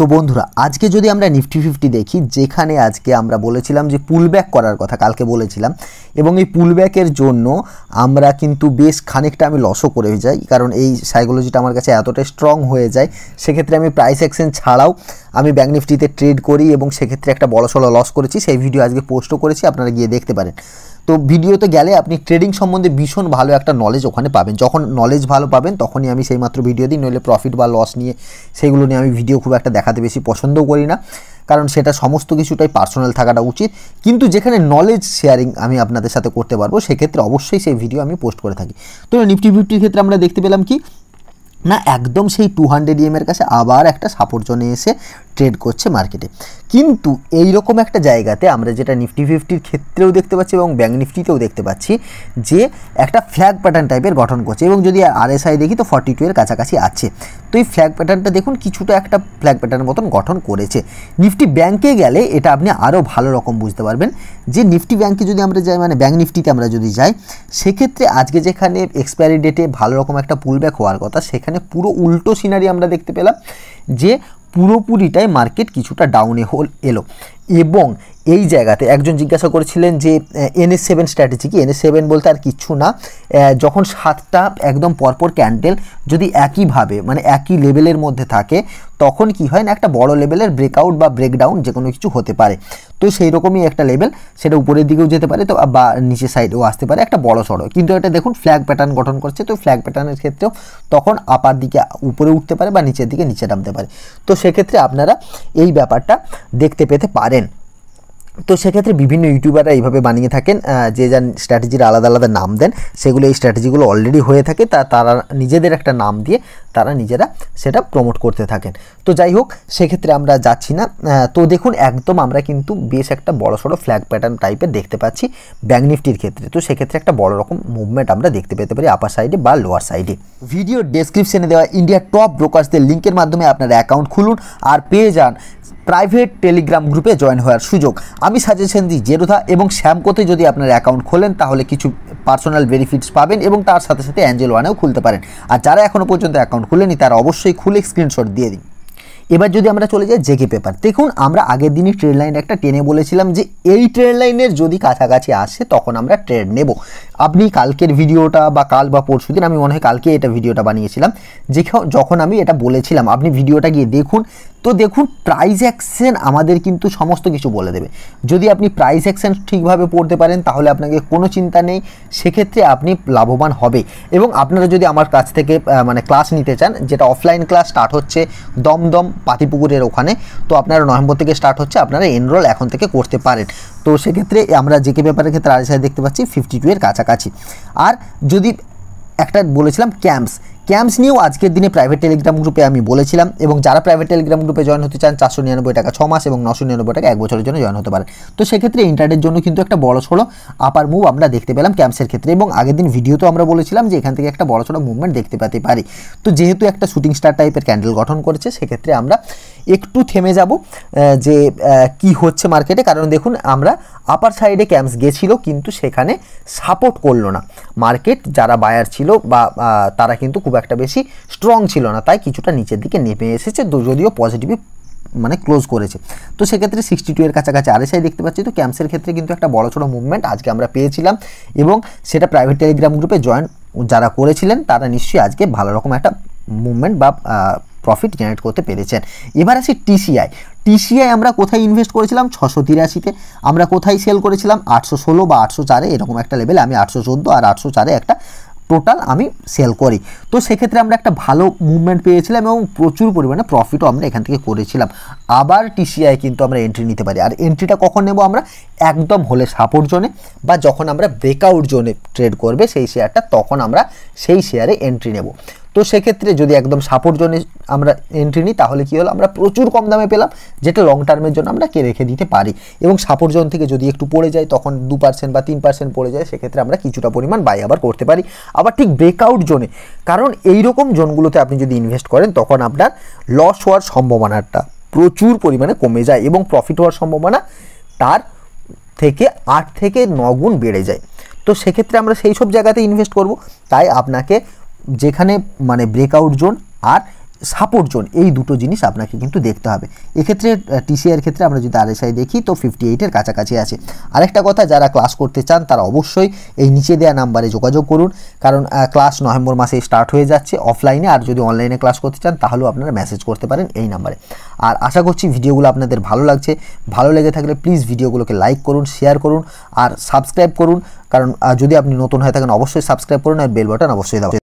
তো বন্ধুরা আজকে যদি আমরা নিফটি ফিফটি দেখি যেখানে আজকে আমরা বলেছিলাম যে পুলব্যাক করার কথা কালকে বলেছিলাম এবং এই পুলব্যাকের জন্য আমরা কিন্তু বেশ খানিকটা আমি লসও করে যাই কারণ এই সাইকোলজিটা আমার কাছে এতটাই স্ট্রং হয়ে যায় সেক্ষেত্রে আমি প্রাইস অ্যাকশন ছাড়াও আমি ব্যাঙ্ক নিফটিতে ট্রেড করি এবং সেক্ষেত্রে একটা বড়সড় লস করেছি সেই ভিডিও আজকে পোস্টও করেছি আপনারা গিয়ে দেখতে পারেন তো ভিডিওতে গেলে আপনি ট্রেডিং সম্বন্ধে ভীষণ ভালো একটা নলেজ ওখানে পাবেন যখন নলেজ ভালো পাবেন তখনই আমি সেই মাত্র ভিডিও দিই নইলে প্রফিট বা লস নিয়ে সেইগুলো নিয়ে আমি ভিডিও খুব একটা দেখাতে বেশি পছন্দও করি না কারণ সেটা সমস্ত কিছুটাই পার্সোনাল থাকাটা উচিত কিন্তু যেখানে নলেজ শেয়ারিং আমি আপনাদের সাথে করতে পারবো সেক্ষেত্রে অবশ্যই সেই ভিডিও আমি পোস্ট করে থাকি তো নিফটি ফিফটির ক্ষেত্রে আমরা দেখতে পেলাম কি না একদম সেই টু হান্ড্রেড ইএমের কাছে আবার একটা সাপোর্ট জোনে এসে ট্রেড করছে মার্কেটে কিন্তু এই রকম একটা জায়গাতে আমরা যেটা নিফটি ফিফটির ক্ষেত্রেও দেখতে পাচ্ছি এবং ব্যাঙ্ক নিফটিতেও দেখতে পাচ্ছি যে একটা ফ্ল্যাগ প্যাটার্ন টাইপের গঠন করছে এবং যদি আরএসআই দেখি তো ফর্টি টু এর কাছাকাছি আছে তো এই ফ্ল্যাগ প্যাটার্নটা দেখুন কিছুটা একটা ফ্ল্যাগ প্যাটার্নের মতন গঠন করেছে নিফটি ব্যাঙ্কে গেলে এটা আপনি আরও ভালো রকম বুঝতে পারবেন যে নিফটি ব্যাঙ্কে যদি আমরা যাই মানে ব্যাঙ্ক নিফটিতে আমরা যদি যাই সেক্ষেত্রে আজকে যেখানে এক্সপায়ারি ডেটে ভালো রকম একটা পুলব্যাক হওয়ার কথা সেখানে এখানে পুরো উল্টো সিনারি আমরা দেখতে পেলাম যে পুরোপুরিটাই মার্কেট কিছুটা ডাউনে হোল এলো এবং এই জায়গাতে একজন জিজ্ঞাসা করেছিলেন যে এনএস সেভেন স্ট্র্যাটেজি কি এনএস সেভেন বলতে আর কিছু না যখন সাতটা একদম পরপর ক্যান্ডেল যদি একইভাবে মানে একই লেভেলের মধ্যে থাকে তখন কি হয় না একটা বড় লেভেলের ব্রেকআউট বা ব্রেকডাউন যে কোনো কিছু হতে পারে তো সেই রকমই একটা লেভেল সেটা উপরের দিকেও যেতে পারে তো বা নিচে সাইডেও আসতে পারে একটা বড় সড়ো কিন্তু এটা দেখুন ফ্ল্যাগ প্যাটার্ন গঠন করছে তো ফ্ল্যাগ প্যাটার্নের ক্ষেত্রেও তখন আপার দিকে উপরে উঠতে পারে বা নিচের দিকে নিচে নামতে পারে তো সেক্ষেত্রে আপনারা এই ব্যাপারটা দেখতে পেতে পারেন তো সেক্ষেত্রে বিভিন্ন ইউটিউবাররা এইভাবে বানিয়ে থাকেন যে যার স্ট্র্যাটেজির আলাদা আলাদা নাম দেন সেগুলো এই স্ট্র্যাটেজিগুলো অলরেডি হয়ে থাকে তা তারা নিজেদের একটা নাম দিয়ে তারা নিজেরা সেটা প্রমোট করতে থাকেন তো যাই হোক সেক্ষেত্রে আমরা যাচ্ছি না তো দেখুন একদম আমরা কিন্তু বেশ একটা বড় সড়ো ফ্ল্যাগ প্যাটার্ন টাইপের দেখতে পাচ্ছি ব্যাঙ্ক নিফটির ক্ষেত্রে তো সেক্ষেত্রে একটা বড় রকম মুভমেন্ট আমরা দেখতে পেতে পারি আপার সাইডে বা লোয়ার সাইডে ভিডিও ডেসক্রিপশনে দেওয়া ইন্ডিয়ার টপ ব্রোকার্সদের লিঙ্কের মাধ্যমে আপনার অ্যাকাউন্ট খুলুন আর পেয়ে যান প্রাইভেট টেলিগ্রাম গ্রুপে জয়েন হওয়ার সুযোগ আমি সাজেশন দিই জেরোধা এবং শ্যামকোতে যদি আপনার অ্যাকাউন্ট খোলেন তাহলে কিছু পার্সোনাল বেনিফিটস পাবেন এবং তার সাথে সাথে অ্যাঞ্জেল ওয়ানেও খুলতে পারেন আর যারা এখনও পর্যন্ত অ্যাকাউন্ট খুলেনি তারা অবশ্যই খুলে স্ক্রিনশট দিয়ে দিন এবার যদি আমরা চলে যাই জেকে পেপার দেখুন আমরা আগের দিনই ট্রেন লাইন একটা টেনে বলেছিলাম যে এই ট্রেন লাইনের যদি কাছাকাছি আসে তখন আমরা ট্রেন নেব আপনি কালকের ভিডিওটা বা কাল বা পরশু দিন আমি মনে হয় কালকে এটা ভিডিওটা বানিয়েছিলাম যে যখন আমি এটা বলেছিলাম আপনি ভিডিওটা গিয়ে দেখুন তো দেখুন প্রাইস অ্যাকশন আমাদের কিন্তু সমস্ত কিছু বলে দেবে যদি আপনি প্রাইস অ্যাকশন ঠিকভাবে পড়তে পারেন তাহলে আপনাকে কোনো চিন্তা নেই সেক্ষেত্রে আপনি লাভবান হবে এবং আপনারা যদি আমার কাছ থেকে মানে ক্লাস নিতে চান যেটা অফলাইন ক্লাস স্টার্ট হচ্ছে দমদম পাতিপুকুরের ওখানে তো আপনারা নভেম্বর থেকে স্টার্ট হচ্ছে আপনারা এনরোল এখন থেকে করতে পারেন তো সেক্ষেত্রে আমরা জেকে পেপারের ক্ষেত্রে আড়াই দেখতে পাচ্ছি ফিফটি টু এর কাছাকাছি আর যদি একটা বলেছিলাম ক্যাম্পস ক্যাম্পস নিয়েও আজকের দিনে প্রাইভেট টেলিগ্রাম গ্রুপে আমি বলেছিলাম এবং যারা প্রাইভেট টেলিগ্রাম গ্রুপে জয়েন হতে চান চারশো নিরানব্বই টাকা ছ মাস এবং নশো নিরানব্বই টাকা এক বছরের জন্য জয়েন হতে পারে তো সেক্ষেত্রে ইন্টারনেট জন্য কিন্তু একটা বড় সড়ো আপার মুভ আমরা দেখতে পেলাম ক্যাম্পসের ক্ষেত্রে এবং আগের দিন ভিডিওতেও আমরা বলেছিলাম যে এখান থেকে একটা বড় সড়ো মুভমেন্ট দেখতে পেতে পারি তো যেহেতু একটা শুটিং স্টার টাইপের ক্যান্ডেল গঠন করেছে সেক্ষেত্রে আমরা একটু থেমে যাব যে কি হচ্ছে মার্কেটে কারণ দেখুন আমরা আপার সাইডে ক্যাম্পস গেছিল কিন্তু সেখানে সাপোর্ট করলো না মার্কেট যারা বায়ার ছিল বা তারা কিন্তু খুব একটা বেশি স্ট্রং ছিল না তাই কিছুটা নিচের দিকে নেমে এসেছে যদিও পজিটিভই মানে ক্লোজ করেছে তো সেক্ষেত্রে সিক্সটি টু এর কাছাকাছি আরএসআই দেখতে পাচ্ছি তো ক্যাম্পসের ক্ষেত্রে কিন্তু একটা বড় ছোটো মুভমেন্ট আজকে আমরা পেয়েছিলাম এবং সেটা প্রাইভেট টেলিগ্রাম গ্রুপে জয়েন যারা করেছিলেন তারা নিশ্চয়ই আজকে ভালো রকম একটা মুভমেন্ট বা প্রফিট জেনারেট করতে পেরেছেন এবার আসি টিসিআই টিসিআই আমরা কোথায় ইনভেস্ট করেছিলাম ছশো তিরাশিতে আমরা কোথায় সেল করেছিলাম আটশো ষোলো বা আটশো চারে এরকম একটা লেভেলে আমি আটশো চোদ্দো আর আটশো চারে একটা টোটাল আমি সেল করি তো সেক্ষেত্রে আমরা একটা ভালো মুভমেন্ট পেয়েছিলাম এবং প্রচুর পরিমাণে প্রফিটও আমরা এখান থেকে করেছিলাম আবার টিসিআই কিন্তু আমরা এন্ট্রি নিতে পারি আর এন্ট্রিটা কখন নেব আমরা একদম হলে সাপোর্ট জোনে বা যখন আমরা ব্রেকআউট জোনে ট্রেড করবে সেই শেয়ারটা তখন আমরা সেই শেয়ারে এন্ট্রি নেব তো সেক্ষেত্রে যদি একদম সাপোর্ট জোনে আমরা এন্ট্রি নিই তাহলে কী হলো আমরা প্রচুর কম দামে পেলাম যেটা লং টার্মের জন্য আমরা কে রেখে দিতে পারি এবং সাপোর্ট জোন থেকে যদি একটু পড়ে যায় তখন দু পার্সেন্ট বা তিন পার্সেন্ট পড়ে যায় সেক্ষেত্রে আমরা কিছুটা পরিমাণ বাই আবার করতে পারি আবার ঠিক ব্রেকআউট জোনে কারণ এই রকম জোনগুলোতে আপনি যদি ইনভেস্ট করেন তখন আপনার লস হওয়ার সম্ভাবনাটা প্রচুর পরিমাণে কমে যায় এবং প্রফিট হওয়ার সম্ভাবনা তার থেকে আট থেকে নগুণ বেড়ে যায় তো সেক্ষেত্রে আমরা সেই সব জায়গাতে ইনভেস্ট করব তাই আপনাকে যেখানে মানে ব্রেকআউট জোন আর সাপোর্ট জোন এই দুটো জিনিস আপনাকে কিন্তু দেখতে হবে এক্ষেত্রে টিসিআর ক্ষেত্রে আমরা যদি আরএসআই দেখি তো ফিফটি এইটের কাছাকাছি আছে আরেকটা কথা যারা ক্লাস করতে চান তারা অবশ্যই এই নিচে দেওয়া নাম্বারে যোগাযোগ করুন কারণ ক্লাস নভেম্বর মাসে স্টার্ট হয়ে যাচ্ছে অফলাইনে আর যদি অনলাইনে ক্লাস করতে চান তাহলেও আপনারা মেসেজ করতে পারেন এই নাম্বারে আর আশা করছি ভিডিওগুলো আপনাদের ভালো লাগছে ভালো লেগে থাকলে প্লিজ ভিডিওগুলোকে লাইক করুন শেয়ার করুন আর সাবস্ক্রাইব করুন কারণ যদি আপনি নতুন হয়ে থাকেন অবশ্যই সাবস্ক্রাইব করুন আর বেল বাটন অবশ্যই দাও